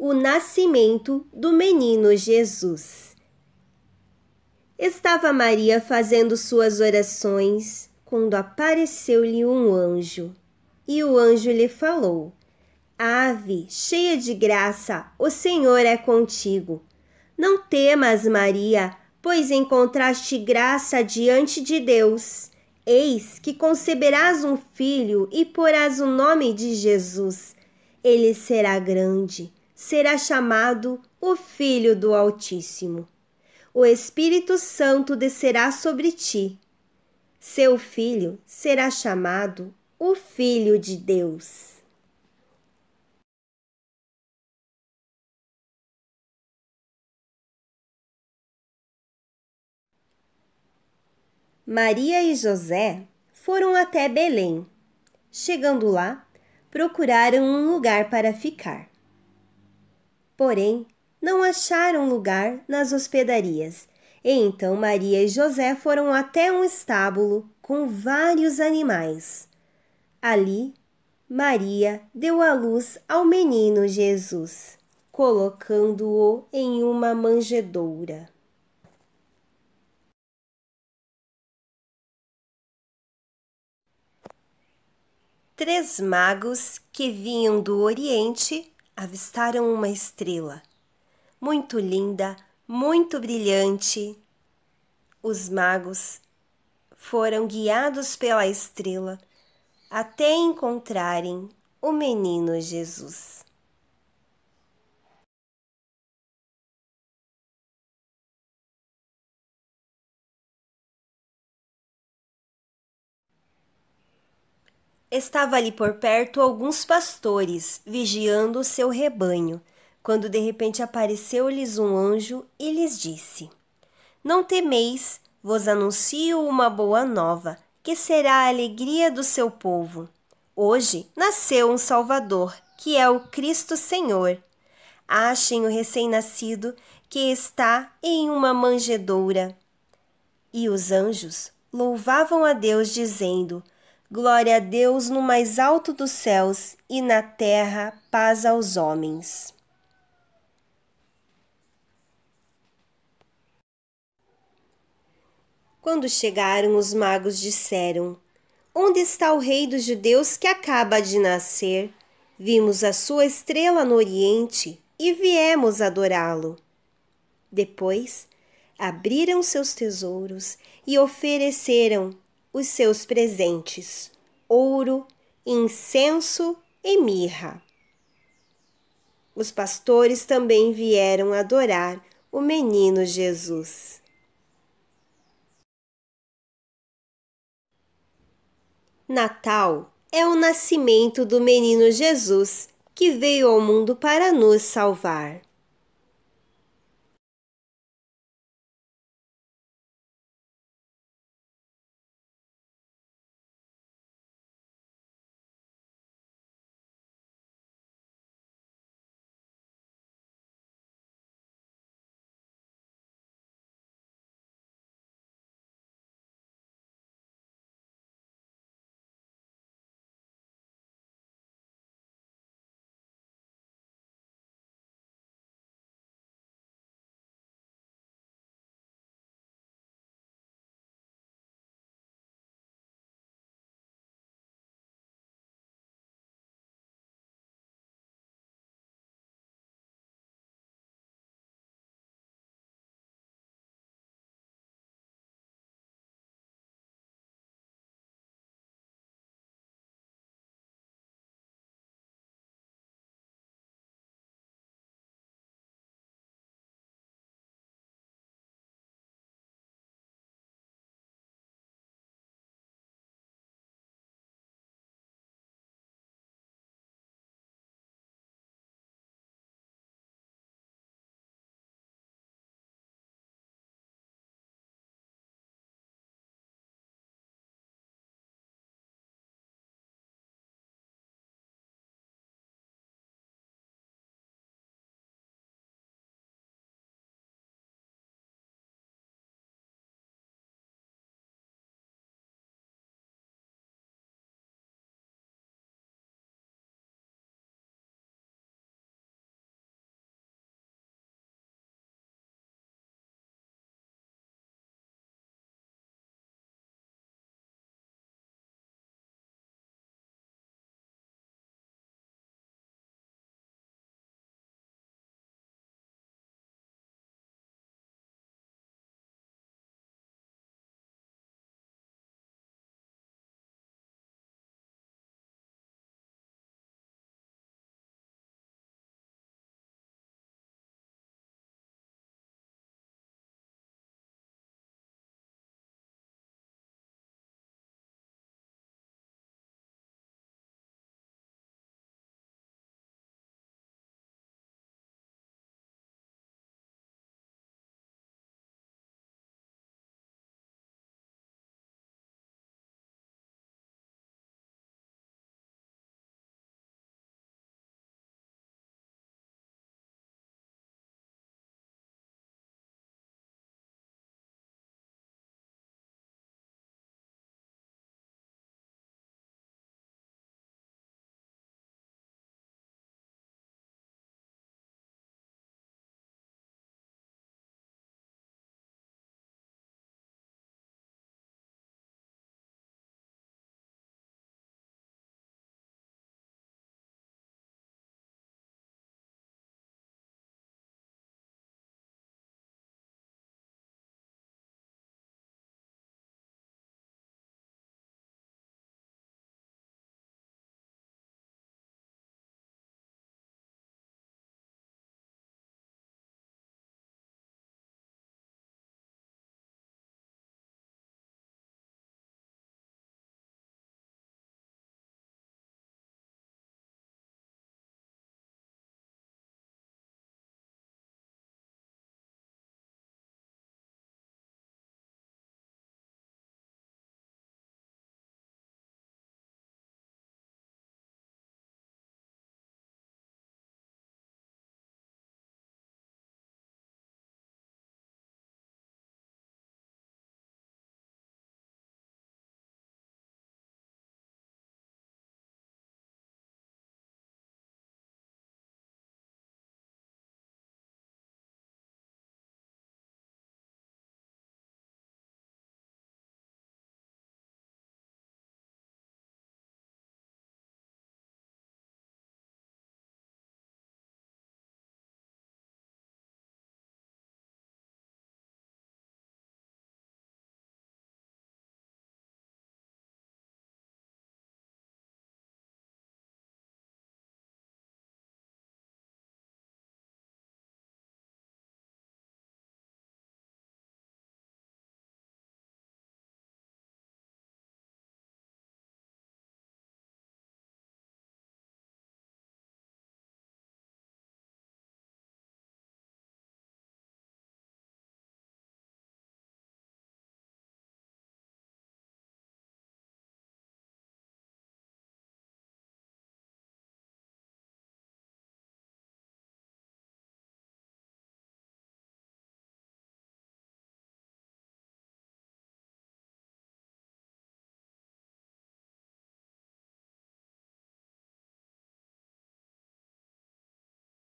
o nascimento do menino Jesus. Estava Maria fazendo suas orações quando apareceu-lhe um anjo. E o anjo lhe falou: Ave, cheia de graça, o Senhor é contigo. Não temas, Maria, pois encontraste graça diante de Deus. Eis que conceberás um filho e porás o nome de Jesus. Ele será grande será chamado o Filho do Altíssimo. O Espírito Santo descerá sobre ti. Seu filho será chamado o Filho de Deus. Maria e José foram até Belém. Chegando lá, procuraram um lugar para ficar. Porém, não acharam lugar nas hospedarias. E então Maria e José foram até um estábulo com vários animais. Ali, Maria deu à luz ao menino Jesus, colocando-o em uma manjedoura. Três magos que vinham do Oriente avistaram uma estrela, muito linda, muito brilhante. Os magos foram guiados pela estrela até encontrarem o menino Jesus. Estava ali por perto alguns pastores, vigiando o seu rebanho, quando de repente apareceu-lhes um anjo e lhes disse: Não temeis, vos anuncio uma boa nova, que será a alegria do seu povo. Hoje nasceu um Salvador, que é o Cristo Senhor. Achem o recém-nascido que está em uma manjedoura. E os anjos louvavam a Deus, dizendo: Glória a Deus no mais alto dos céus e na terra paz aos homens. Quando chegaram, os magos disseram: Onde está o rei dos judeus que acaba de nascer? Vimos a sua estrela no Oriente e viemos adorá-lo. Depois abriram seus tesouros e ofereceram os seus presentes: ouro, incenso e mirra. Os pastores também vieram adorar o menino Jesus. Natal é o nascimento do menino Jesus que veio ao mundo para nos salvar.